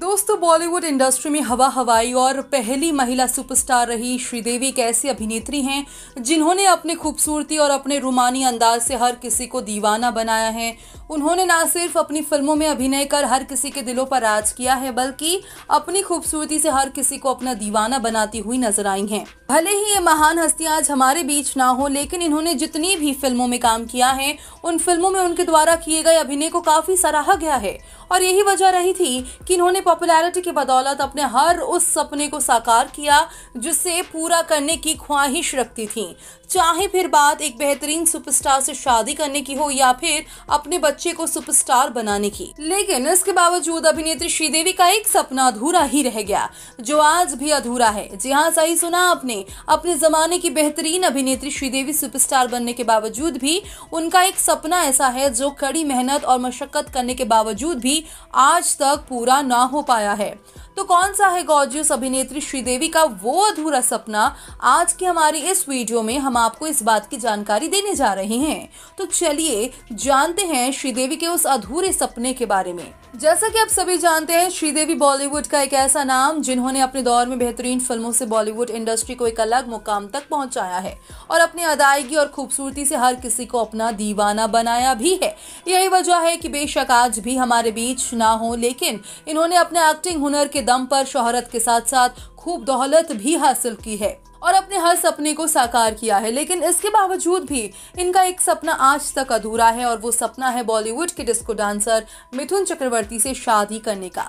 दोस्तों बॉलीवुड इंडस्ट्री में हवा हवाई और पहली महिला सुपरस्टार रही श्रीदेवी एक ऐसी अभिनेत्री हैं जिन्होंने अपने खूबसूरती और अपने रूमानी अंदाज से हर किसी को दीवाना बनाया है उन्होंने ना सिर्फ अपनी फिल्मों में अभिनय कर हर किसी के दिलों पर राज किया है बल्कि अपनी खूबसूरती से हर किसी को अपना दीवाना बनाती हुई नजर आई हैं। भले ही ये महान हस्तियां आज हमारे बीच ना हो लेकिन इन्होंने जितनी भी फिल्मों में काम किया है उन फिल्मों में उनके द्वारा किए गए अभिनय को काफी सराहा गया है और यही वजह रही थी कि इन्होंने पॉपुलैरिटी की बदौलत अपने हर उस सपने को साकार किया जिसे पूरा करने की ख्वाहिश रखती थी चाहे फिर बात एक बेहतरीन सुपरस्टार से शादी करने की हो या फिर अपने बच्चे को सुपरस्टार बनाने की लेकिन इसके बावजूद अभिनेत्री श्रीदेवी का एक सपना अधूरा ही रह गया जो आज भी अधूरा है जी हाँ सही सुना आपने अपने जमाने की बेहतरीन अभिनेत्री श्रीदेवी सुपरस्टार बनने के बावजूद भी उनका एक सपना ऐसा है जो कड़ी मेहनत और मशक्कत करने के बावजूद भी आज तक पूरा ना हो पाया है तो कौन सा है गॉर्जियस अभिनेत्री श्रीदेवी का वो अधूरा सपना आज की हमारी इस वीडियो में हम आपको इस बात की जानकारी देने जा रहे हैं तो चलिए जानते हैं श्रीदेवी के उस अधूरे सपने के बारे में जैसा कि आप सभी जानते हैं श्रीदेवी बॉलीवुड का एक ऐसा नाम जिन्होंने अपने दौर में बेहतरीन फिल्मों से बॉलीवुड इंडस्ट्री को एक अलग मुकाम तक पहुंचाया है और अपनी अदायगी और खूबसूरती से हर किसी को अपना दीवाना बनाया भी है यही वजह है कि बेशक आज भी हमारे बीच ना हो लेकिन इन्होंने अपने एक्टिंग हुनर के दम पर शोहरत के साथ साथ खूब दौलत भी हासिल की है और अपने हर सपने को साकार किया है लेकिन इसके बावजूद भी इनका एक सपना आज तक अधूरा है और वो सपना है बॉलीवुड के डिस्को डांसर मिथुन चक्रवर्ती से शादी करने का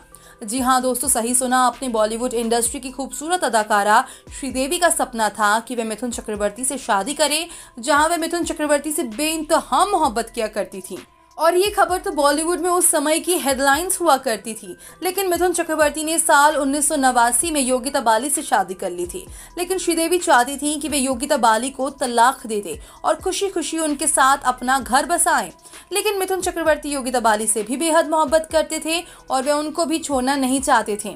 जी हाँ दोस्तों सही सुना अपने बॉलीवुड इंडस्ट्री की खूबसूरत अदाकारा श्रीदेवी का सपना था कि वे मिथुन चक्रवर्ती से शादी करें जहां वे मिथुन चक्रवर्ती से बेइंतहा मोहब्बत किया करती थी और ये खबर तो बॉलीवुड में उस समय की हेडलाइंस हुआ करती थी लेकिन मिथुन चक्रवर्ती ने साल उन्नीस में योगिता बाली से शादी कर ली थी लेकिन श्रीदेवी चाहती थी कि वे योगिता बाली को तलाक दे दे और खुशी खुशी उनके साथ अपना घर बसाएं लेकिन मिथुन चक्रवर्ती योगिता बाली से भी बेहद मोहब्बत करते थे और वे उनको भी छोड़ना नहीं चाहते थे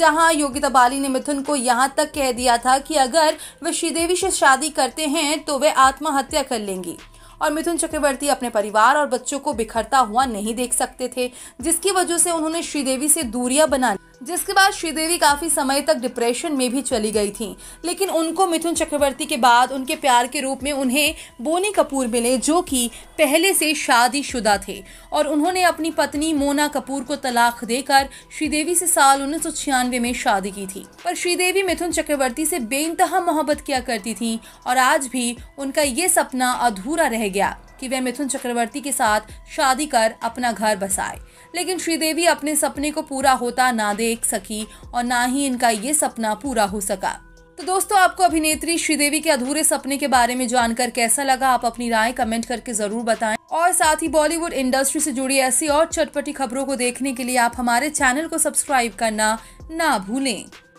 जहाँ योगिता बाली ने मिथुन को यहाँ तक कह दिया था कि अगर वे श्रीदेवी से शादी करते हैं तो वे आत्महत्या कर लेंगी और मिथुन चक्रवर्ती अपने परिवार और बच्चों को बिखरता हुआ नहीं देख सकते थे जिसकी वजह से उन्होंने श्रीदेवी से दूरियां बना जिसके बाद श्रीदेवी काफ़ी समय तक डिप्रेशन में भी चली गई थी लेकिन उनको मिथुन चक्रवर्ती के बाद उनके प्यार के रूप में उन्हें बोनी कपूर मिले जो कि पहले से शादीशुदा थे और उन्होंने अपनी पत्नी मोना कपूर को तलाक देकर श्रीदेवी से साल उन्नीस में शादी की थी पर श्रीदेवी मिथुन चक्रवर्ती से बेनतहा मोहब्बत किया करती थी और आज भी उनका ये सपना अधूरा रह गया कि वह मिथुन चक्रवर्ती के साथ शादी कर अपना घर बसाए लेकिन श्रीदेवी अपने सपने को पूरा होता ना देख सकी और ना ही इनका ये सपना पूरा हो सका तो दोस्तों आपको अभिनेत्री श्रीदेवी के अधूरे सपने के बारे में जानकर कैसा लगा आप अपनी राय कमेंट करके जरूर बताएं और साथ ही बॉलीवुड इंडस्ट्री से जुड़ी ऐसी और चटपटी खबरों को देखने के लिए आप हमारे चैनल को सब्सक्राइब करना ना भूलें